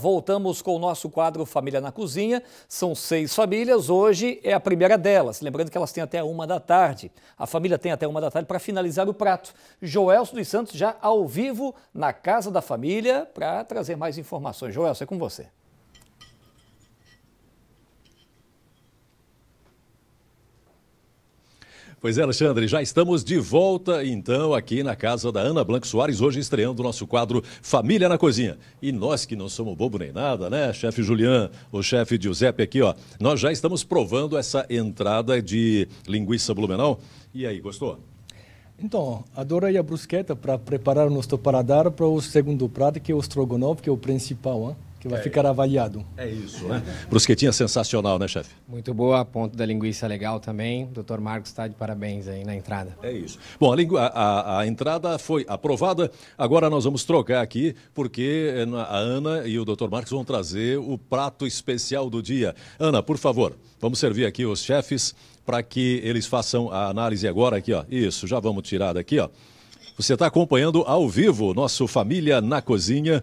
Voltamos com o nosso quadro Família na Cozinha. São seis famílias. Hoje é a primeira delas. Lembrando que elas têm até uma da tarde. A família tem até uma da tarde para finalizar o prato. Joelso dos Santos já ao vivo na Casa da Família para trazer mais informações. Joelso, é com você. Pois é, Alexandre, já estamos de volta, então, aqui na casa da Ana Blanco Soares, hoje estreando o nosso quadro Família na Cozinha. E nós que não somos bobo nem nada, né, chefe Julian, o chefe Giuseppe aqui, ó, nós já estamos provando essa entrada de linguiça blumenau. E aí, gostou? Então, adorei a brusqueta para preparar nosso paladar para o segundo prato, que é o strogonoff, que é o principal, hein? que vai é, ficar avaliado. É isso, né? Brusquetinha sensacional, né, chefe? Muito boa, ponto da linguiça legal também. Doutor Marcos está de parabéns aí na entrada. É isso. Bom, a, a, a, entrada foi aprovada. Agora nós vamos trocar aqui, porque eh, a Ana e o doutor Marcos vão trazer o prato especial do dia. Ana, por favor, vamos servir aqui os chefes para que eles façam a análise agora aqui, ó. Isso, já vamos tirar daqui, ó. Você está acompanhando ao vivo nosso Família na Cozinha.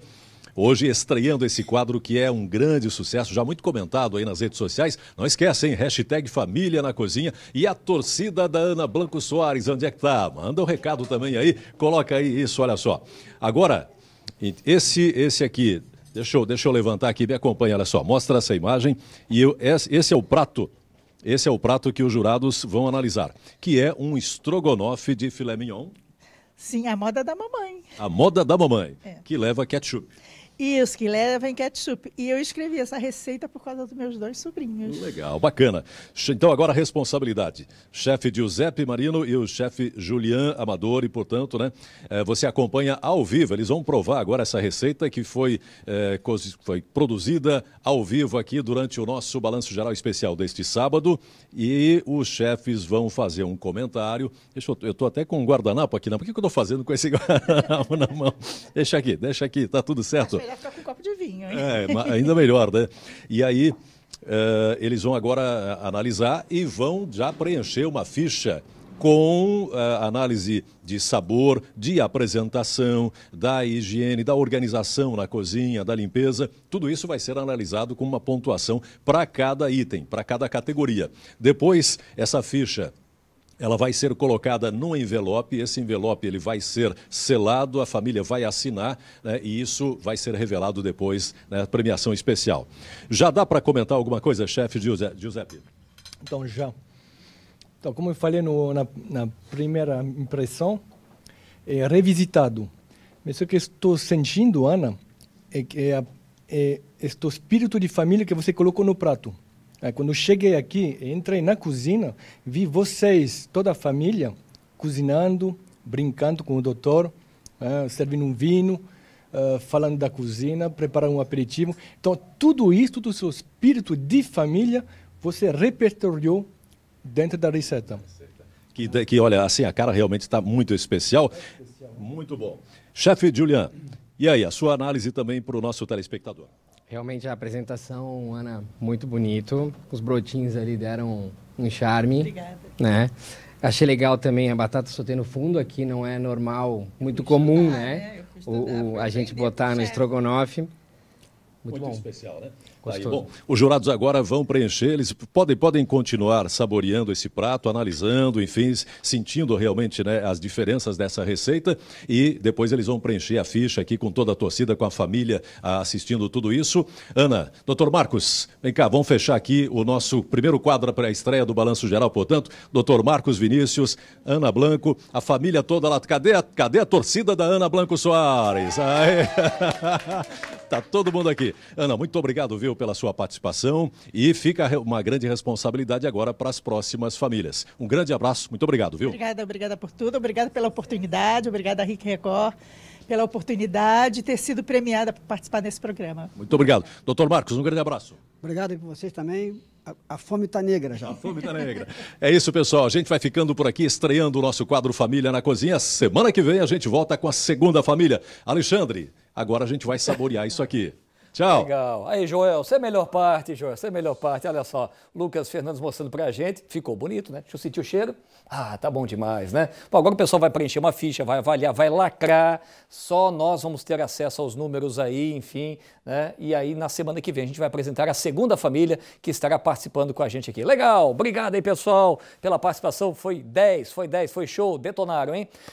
Hoje estreando esse quadro que é um grande sucesso, já muito comentado aí nas redes sociais. Não esquece, hein? Hashtag Família na Cozinha e a torcida da Ana Blanco Soares. Onde é que tá? Manda um recado também aí. Coloca aí isso, olha só. Agora, esse, esse aqui, deixa eu, deixa eu levantar aqui, me acompanha, olha só. Mostra essa imagem. E eu, esse é o prato esse é o prato que os jurados vão analisar, que é um estrogonofe de filé mignon. Sim, a moda da mamãe. A moda da mamãe, é. que leva ketchup. Isso, que leva em ketchup. E eu escrevi essa receita por causa dos meus dois sobrinhos. Legal, bacana. Então, agora a responsabilidade. Chefe Giuseppe Marino e o chefe Julian Amador. E, portanto, né, eh, você acompanha ao vivo. Eles vão provar agora essa receita que foi, é, foi produzida ao vivo aqui durante o nosso Balanço Geral Especial deste sábado. E os chefes vão fazer um comentário. Deixa eu, eu tô até com um guardanapo aqui, não. Por que, que eu tô fazendo com esse guardanapo na mão? Deixa aqui, deixa aqui, tá tudo certo melhor ficar com um copo de vinho. Hein? É, ainda melhor, né? E aí, uh, eles vão agora eh, analisar e vão já preencher uma ficha com uh, análise de sabor, de apresentação, da higiene, da organização na cozinha, da limpeza. Tudo isso vai ser analisado com uma pontuação para cada item, para cada categoria. Depois, essa ficha ela vai ser colocada num envelope, esse envelope ele vai ser selado, a família vai assinar né, e isso vai ser revelado depois na né, premiação especial. Já dá para comentar alguma coisa, chefe Giuseppe? Então, já. Então, como eu falei no, na, na, primeira impressão, é revisitado. Mas o que estou sentindo, Ana, é que é, é, espírito de família que você colocou no prato. É, quando cheguei aqui, entrei na cozinha, vi vocês, toda a família, cozinhando, brincando com o doutor, é, servindo um vinho, Uh, falando da cozinha, preparando um aperitivo. Então, tudo isso, do seu espírito de família, você repertoriou dentro da receita. Que, que olha, assim, a cara realmente está muito especial. É especial. Muito bom. Chefe Julian, e aí, a sua análise também para o nosso telespectador? Realmente a apresentação, Ana, muito bonito. Os brotinhos ali deram um charme. Obrigada. Né? Achei legal também a batata sauté no fundo, aqui não é normal, muito comum, estudar, né? né? O, o, a gente botar no estrogonofe. Muito, Muito especial, né? Tá aí, bom, os jurados agora vão preencher, eles podem, podem continuar saboreando esse prato, analisando, enfim, sentindo realmente né, as diferenças dessa receita e depois eles vão preencher a ficha aqui com toda a torcida, com a família ah, assistindo tudo isso. Ana, doutor Marcos, vem cá, vamos fechar aqui o nosso primeiro quadro para a estreia do Balanço Geral, portanto, doutor Marcos Vinícius, Ana Blanco, a família toda lá, cadê a, cadê a torcida da Ana Blanco Soares? Está Tá todo mundo aqui. Ana, muito obrigado, viu, pela sua participação e fica uma grande responsabilidade agora para as próximas famílias. Um grande abraço, muito obrigado, viu? Obrigada, obrigada por tudo, obrigada pela oportunidade, obrigada, Rick Record pela oportunidade de ter sido premiada por participar desse programa. Muito obrigado. Doutor Marcos, um grande abraço. Obrigado por vocês também. A, a fome está negra já. A fome está negra. É isso, pessoal. A gente vai ficando por aqui, estreando o nosso quadro Família na Cozinha. Semana que vem a gente volta com a segunda família. Alexandre, agora a gente vai saborear isso aqui. Tchau. Legal. Aí, Joel, você é a melhor parte, Joel, você é a melhor parte. Olha só, Lucas Fernandes mostrando pra gente. Ficou bonito, né? Deixa eu sentir o cheiro. Ah, tá bom demais, né? Bom, agora o pessoal vai preencher uma ficha, vai avaliar, vai lacrar. Só nós vamos ter acesso aos números aí, enfim, né? E aí, na semana que vem, a gente vai apresentar a segunda família que estará participando com a gente aqui. Legal, obrigado aí, pessoal, pela participação. Foi 10, foi 10, foi show, detonaram, hein?